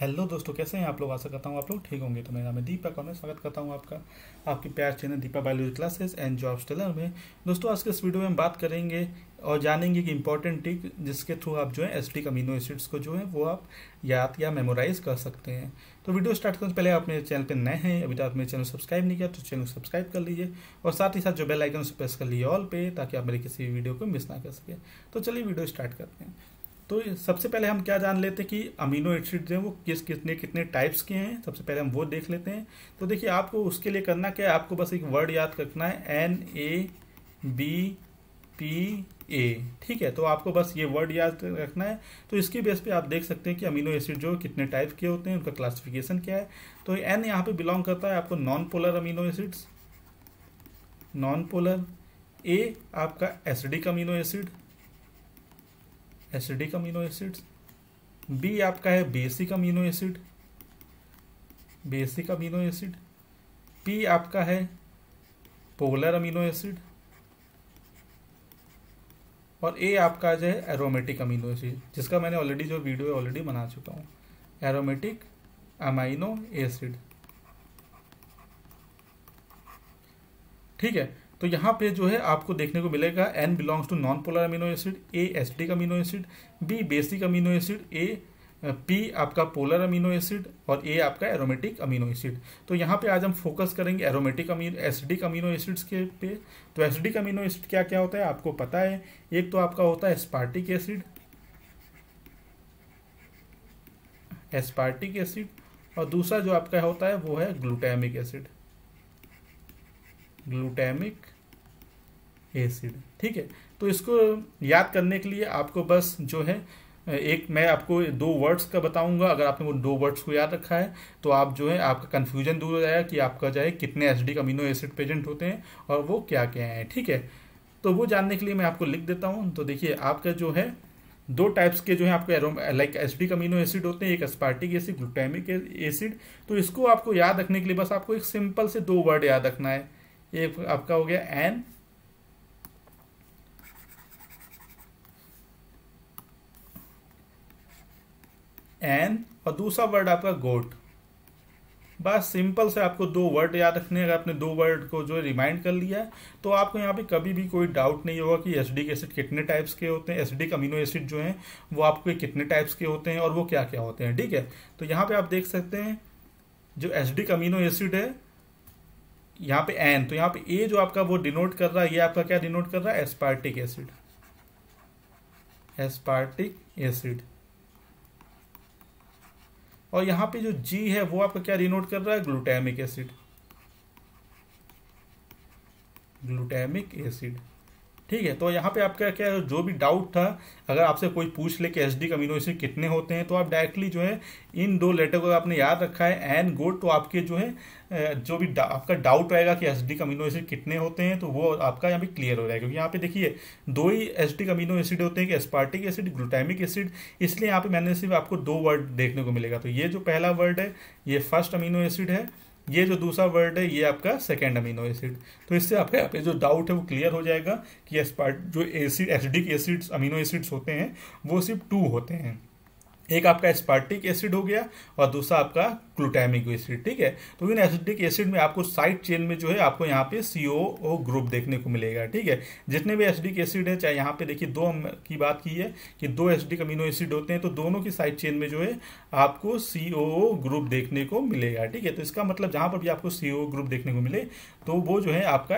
hello दोस्तों कैसे हैं आप लोग आशा करता हूँ आप लोग ठीक होंगे तो मेरा नाम है दीपक और मैं स्वागत करता हूँ आपका आपकी प्यार channel Deepa biology classes and job tailor में दोस्तों आज के इस वीडियो में हम बात करेंगे और जानेंगे कि इंपॉर्टेंट टिक जिसके थ्रू आप जो है एसिडिक अमीनो एसिड्स को जो है वो आप याद या मेमोराइज कर सकते हैं तो वीडियो स्टार्ट करने से पहले आप मेरे चैनल पर नए हैं अभी तक आप मेरे चैनल सब्सक्राइब नहीं किया तो चैनल सब्सक्राइब कर लीजिए और साथ ही साथ जो बेल आइकन प्रेस कर लीजिए ऑल पे ताकि आप मेरे किसी वीडियो को मिस ना कर सकें तो चलिए वीडियो स्टार्ट करते हैं तो सबसे पहले हम क्या जान लेते हैं कि अमीनो एसिड जो है वो किस कितने कितने टाइप्स के हैं सबसे पहले हम वो देख लेते हैं तो देखिए आपको उसके लिए करना क्या है आपको बस एक वर्ड याद रखना है N A B P A ठीक है तो आपको बस ये वर्ड याद रखना है तो इसके बेस पे आप देख सकते हैं कि अमीनो एसिड जो कितने टाइप के होते हैं उनका क्लासिफिकेशन क्या है तो एन यहाँ पे बिलोंग करता है आपको non polar amino acids non polar A आपका acidic amino acid acidic amino acid B आपका है basic amino acid basic amino acid P आपका है पोलर अमीनो एसिड और ए आपका जो है एरोमेटिक अमीनो एसिड जिसका मैंने ऑलरेडी जो वीडियो है ऑलरेडी बना चुका हूँ एरोमेटिक अमाइनो एसिड ठीक है तो यहाँ पे जो है आपको देखने को मिलेगा N belongs to non polar amino acid A acidic amino acid B basic amino acid A P आपका पोलर अमीनो एसिड और ए आपका एरोमेटिक अमीनो एसिड तो यहाँ पे आज हम फोकस करेंगे aromatic amino acidic amino acids के पे तो एसिडिक अमीनो एसिड क्या क्या होता है आपको पता है एक तो आपका होता है एस्पार्टिक एसिड एस्पार्टिक एसिड और दूसरा जो आपका होता है वो है ग्लूटामिक एसिड ग्लूटामिक एसिड ठीक है तो इसको याद करने के लिए आपको बस जो है एक मैं आपको दो वर्ड्स का बताऊंगा अगर आपने वो दो वर्ड्स को याद रखा है तो आप जो है आपका कन्फ्यूजन दूर हो जाएगा कि आपका जो है कितने डी अमीनो एसिड प्रेजेंट होते हैं और वो क्या क्या हैं ठीक है तो वो जानने के लिए मैं आपको लिख देता हूँ तो देखिए आपका जो है दो टाइप्स के जो है आपके लाइक डी अमीनो एसिड होते हैं एक स्पार्टिक एसिड ग्लूटामिक एसिड तो इसको आपको याद रखने के लिए बस आपको एक सिंपल से दो वर्ड याद रखना है ये आपका हो गया एन एन और दूसरा वर्ड आपका गोट बस सिंपल से आपको दो वर्ड याद रखने अगर आपने दो वर्ड को जो रिमाइंड कर लिया है तो आपको यहाँ पे कभी भी कोई डाउट नहीं होगा कि एसडिक एसिड कितने टाइप्स के होते हैं एसडिक अमीनो एसिड जो हैं वो आपके कितने टाइप्स के होते हैं और वो क्या क्या होते हैं ठीक है तो यहाँ पे आप देख सकते हैं जो एसडिक अमीनो एसिड है यहाँ पे एन तो यहाँ पे ए जो आपका वो डिनोट कर रहा है ये आपका क्या डिनोट कर रहा है एस्पार्टिक एसिड एस्पार्टिक एसिड और यहाँ पे जो जी है वो आपका क्या डिनोट कर रहा है ग्लूटामिक एसिड ग्लूटामिक एसिड ठीक है तो यहाँ पे आपका क्या जो भी डाउट था अगर आपसे कोई पूछ ले कि एच डी कमीनो इसे कितने होते हैं तो आप डायरेक्टली जो है इन दो लेटर को आपने याद रखा है एन गुड तो आपके जो है जो भी डा, आपका डाउट रहेगा कि एच डी कमीनो एसिड कितने होते हैं तो वो आपका यहाँ पे क्लियर हो जाएगा क्योंकि यहाँ पे देखिए दो ही एच डी कमीनो एसिड होते हैं कि एस्पार्टिक एसिड ग्लूटामिक एसिड इसलिए यहाँ पे मैंने सिर्फ आपको दो वर्ड देखने को मिलेगा तो ये जो पहला वर्ड है ये फर्स्ट अमीनो एसिड है ये जो दूसरा वर्ड है ये आपका सेकेंड अमीनो एसिड तो इससे आपके यहाँ पे जो डाउट है वो क्लियर हो जाएगा कि एसपार्ट जो acid acidic acids amino acids होते हैं वो सिर्फ टू होते हैं एक आपका स्पार्टिक एसिड हो गया और दूसरा आपका ग्लूटामिक एसिड ठीक है तो इन एसिडिक एसिड में आपको साइड चेन में जो है आपको यहाँ पे सीओ ओ ग्रुप देखने को मिलेगा ठीक है जितने भी एसिडिक एसिड है चाहे यहाँ पे देखिए दो की बात की है कि दो एसिडिक अमीनो एसिड होते हैं तो दोनों की साइड चेन में जो है आपको सी ग्रुप देखने को मिलेगा ठीक है तो इसका मतलब जहां पर भी आपको सीओ ग्रुप देखने को मिले तो वो जो है आपका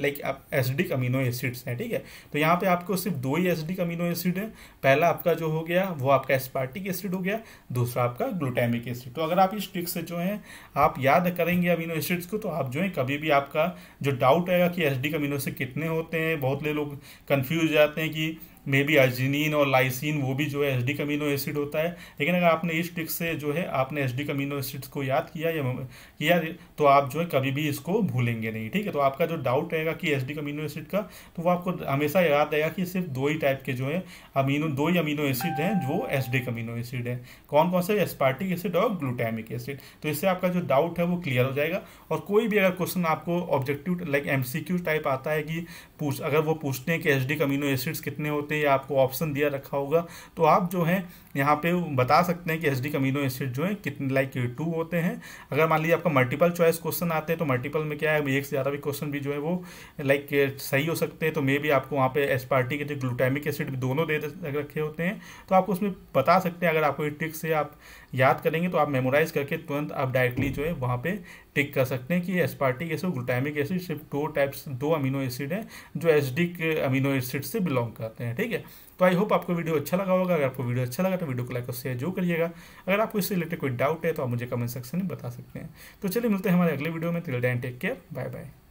लाइक एसिडिक अमीनो एसिड्स है ठीक है तो यहाँ पे आपको सिर्फ दो ही एसिडिक अमीनो एसिड है पहला आपका जो हो गया वो आपका एस्पार्टिक एसिटिक एसिड हो गया दूसरा आपका ग्लूटामिक एसिड तो अगर आप इस ट्रिक से जो है आप याद करेंगे अमीनो एसिड्स को तो आप जो है कभी भी आपका जो डाउट आएगा कि एसिडिक अमीनो एसिड कितने होते हैं बहुत ले लोग कन्फ्यूज जाते हैं कि मे बी आर्जिनिन और लाइसिन वो भी जो है एच कमीनो एसिड होता है लेकिन अगर आपने इस ट्रिक से जो है आपने एच कमीनो एसिड्स को याद किया या किया तो आप जो है कभी भी इसको भूलेंगे नहीं ठीक है तो आपका जो डाउट रहेगा कि एच कमीनो एसिड का तो वो आपको हमेशा याद रहेगा कि सिर्फ दो ही टाइप के जो है अमीनो दो ही अमीनो एसिड हैं जो एच कमीनो एसिड है कौन कौन से एस्पार्टिक एसिड और ग्लूटामिक एसिड तो इससे आपका जो डाउट है वो क्लियर हो जाएगा और कोई भी अगर क्वेश्चन आपको ऑब्जेक्टिव लाइक क्यू टाइप आता है कि पूछ अगर वो पूछते हैं कि एच डी कमीनो एसिड्स कितने होते हैं सकते या आपको ऑप्शन दिया रखा होगा तो आप जो है यहाँ पे बता सकते हैं कि एच डी कमीनो एसिड जो है कितने लाइक टू होते हैं अगर मान लीजिए आपका मल्टीपल चॉइस क्वेश्चन आते हैं तो मल्टीपल में क्या है एक से ज़्यादा भी क्वेश्चन भी जो है वो लाइक सही हो सकते हैं तो मे भी आपको वहाँ पे एसपार्टी के जो ग्लूटामिक एसिड दोनों दे रखे होते हैं तो आप उसमें बता सकते हैं अगर आपको ये ट्रिक से आप याद करेंगे तो आप मेमोराइज करके तुरंत आप डायरेक्टली जो है वहाँ पे टिक कर सकते हैं कि एस्पार्टिक एसिड ग्लूटामिक एसिड सिर्फ दो टाइप्स दो अमीनो एसिड हैं जो एसिडिक अमीनो एसिड से बिलोंग करते हैं ठीक है तो आई होप आपको वीडियो अच्छा लगा होगा अगर आपको वीडियो अच्छा लगा तो वीडियो को लाइक और शेयर जो करिएगा अगर आपको इससे रिलेटेड कोई डाउट है तो आप मुझे कमेंट सेक्शन में बता सकते हैं तो चलिए मिलते हैं हमारे अगले वीडियो में till then take care bye bye